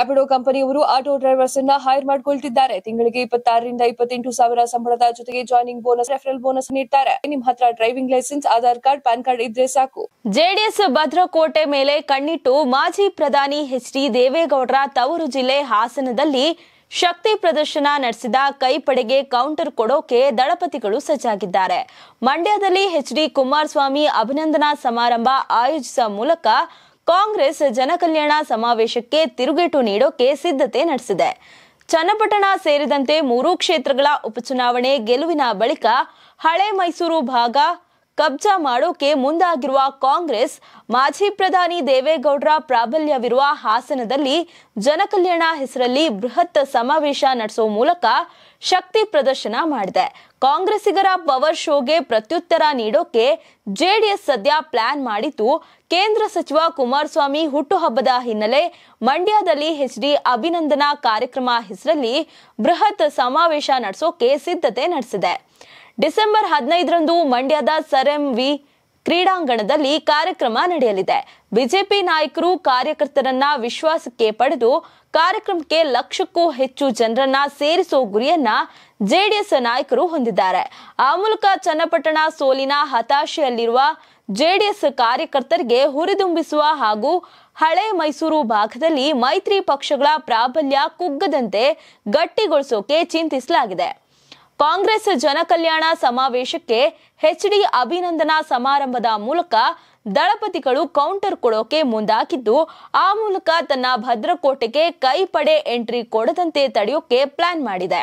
ರ್ಯಾಪಿಡೋ ಕಂಪನಿಯವರು auto drivers ಅನ್ನ hire ಮಾಡಿಕೊಳ್ತಿದ್ದಾರೆ ತಿಂಗಳಿಗೆ ಇಪ್ಪತ್ತಾರರಿಂದ ಇಪ್ಪತ್ತೆಂಟು ಸಾವಿರ ಸಂಬಳದ ಜೊತೆಗೆ ಜಾಯಿನಿಂಗ್ ಬೋನಸ್ ರೆಫರಲ್ ಬೋನಸ್ ನೀಡುತ್ತಾರೆ ನಿಮ್ಮ ಹತ್ರ driving licence Aadhaar card PAN card ಇದ್ರೆ ಸಾಕು ಜೆಡಿಎಸ್ ಭದ್ರಕೋಟೆ ಮೇಲೆ ಕಣ್ಣಿಟ್ಟು ಮಾಜಿ ಪ್ರಧಾನಿ ಎಚ್ ಡಿ ದೇವೇಗೌಡರ ತವರು ಜಿಲ್ಲೆ ಹಾಸನದಲ್ಲಿ ಶಕ್ತಿ ಪ್ರದರ್ಶನ ನಡೆಸಿದ ಕೈಪಡೆಗೆ ಕೌಂಟರ್ ಕೊಡೋಕೆ ದಳಪತಿಗಳು ಸಜ್ಜಾಗಿದ್ದಾರೆ ಮಂಡ್ಯದಲ್ಲಿ ಎಚ್ ಡಿ ಕುಮಾರಸ್ವಾಮಿ ಅಭಿನಂದನಾ ಸಮಾರಂಭ ಆಯೋಜಿಸುವ ಮೂಲಕ ಕಾಂಗ್ರೆಸ್ ಜನಕಲ್ಯಾಣ ಸಮಾವೇಶಕ್ಕೆ ತಿರುಗೇಟು ನೀಡೋಕೆ ಸಿದ್ಧತೆ ನಡೆಸಿದೆ ಚನ್ನಪಟ್ಟಣ ಸೇರಿದಂತೆ ಮೂರು ಕ್ಷೇತ್ರಗಳ ಉಪಚುನಾವಣೆ ಗೆಲುವಿನ ಬಳಿಕ ಹಳೆ ಮೈಸೂರು ಭಾಗ ಕಬ್ಜಾ ಮಾಡೋಕೆ ಮುಂದಾಗಿರುವ ಕಾಂಗ್ರೆಸ್ ಮಾಜಿ ಪ್ರಧಾನಿ ದೇವೇಗೌಡರ ಪ್ರಾಬಲ್ಯವಿರುವ ಹಾಸನದಲ್ಲಿ ಜನಕಲ್ಯಾಣ ಹೆಸರಲ್ಲಿ ಬೃಹತ್ ಸಮಾವೇಶ ನಡೆಸುವ ಮೂಲಕ ಶಕ್ತಿ ಪ್ರದರ್ಶನ ಮಾಡಿದೆ ಕಾಂಗ್ರೆಸ್ಸಿಗರ ಪವರ್ ಶೋಗೆ ಪ್ರತ್ಯುತ್ತರ ನೀಡೋಕೆ ಜೆಡಿಎಸ್ ಸದ್ಯ ಪ್ಲಾನ್ ಮಾಡಿದ್ದು ಕೇಂದ್ರ ಸಚಿವ ಕುಮಾರಸ್ವಾಮಿ ಹುಟ್ಟುಹಬ್ಬದ ಹಿನ್ನೆಲೆ ಮಂಡ್ಯದಲ್ಲಿ ಎಚ್ ಡಿ ಅಭಿನಂದನಾ ಕಾರ್ಯಕ್ರಮ ಹೆಸರಲ್ಲಿ ಬೃಹತ್ ಸಮಾವೇಶ ನಡೆಸೋಕೆ ಸಿದ್ಧತೆ ನಡೆಸಿದೆ ಡಿಸೆಂಬರ್ ಹದಿನೈದರಂದು ಮಂಡ್ಯದ ಸರ್ ಎಂ ವಿ ಕ್ರೀಡಾಂಗಣದಲ್ಲಿ ಕಾರ್ಯಕ್ರಮ ನಡೆಯಲಿದೆ ಬಿಜೆಪಿ ನಾಯಕರು ಕಾರ್ಯಕರ್ತರನ್ನ ವಿಶ್ವಾಸಕ್ಕೆ ಪಡೆದು ಕಾರ್ಯಕ್ರಮಕ್ಕೆ ಲಕ್ಷಕ್ಕೂ ಹೆಚ್ಚು ಜನರನ್ನ ಸೇರಿಸೋ ಗುರಿಯನ್ನ ಜೆಡಿಎಸ್ ನಾಯಕರು ಹೊಂದಿದ್ದಾರೆ ಆ ಮೂಲಕ ಚನ್ನಪಟ್ಟಣ ಸೋಲಿನ ಹತಾಶೆಯಲ್ಲಿರುವ ಜೆಡಿಎಸ್ ಕಾರ್ಯಕರ್ತರಿಗೆ ಹುರಿದುಂಬಿಸುವ ಹಾಗೂ ಹಳೆ ಮೈಸೂರು ಭಾಗದಲ್ಲಿ ಮೈತ್ರಿ ಪಕ್ಷಗಳ ಪ್ರಾಬಲ್ಯ ಕುಗ್ಗದಂತೆ ಗಟ್ಟಿಗೊಳಿಸೋಕೆ ಚಿಂತಿಸಲಾಗಿದೆ ಕಾಂಗ್ರೆಸ್ ಜನಕಲ್ಯಾಣ ಸಮಾವೇಶಕ್ಕೆ ಎಚ್ ಡಿ ಅಭಿನಂದನಾ ಸಮಾರಂಭದ ಮೂಲಕ ದಳಪತಿಗಳು ಕೌಂಟರ್ ಕೊಡೋಕೆ ಮುಂದಾಗಿದ್ದು ಆ ಮೂಲಕ ತನ್ನ ಭದ್ರಕೋಟೆಗೆ ಕೈಪಡೆ ಎಂಟ್ರಿ ಕೊಡದಂತೆ ತಡೆಯೋಕೆ ಪ್ಲಾನ್ ಮಾಡಿದೆ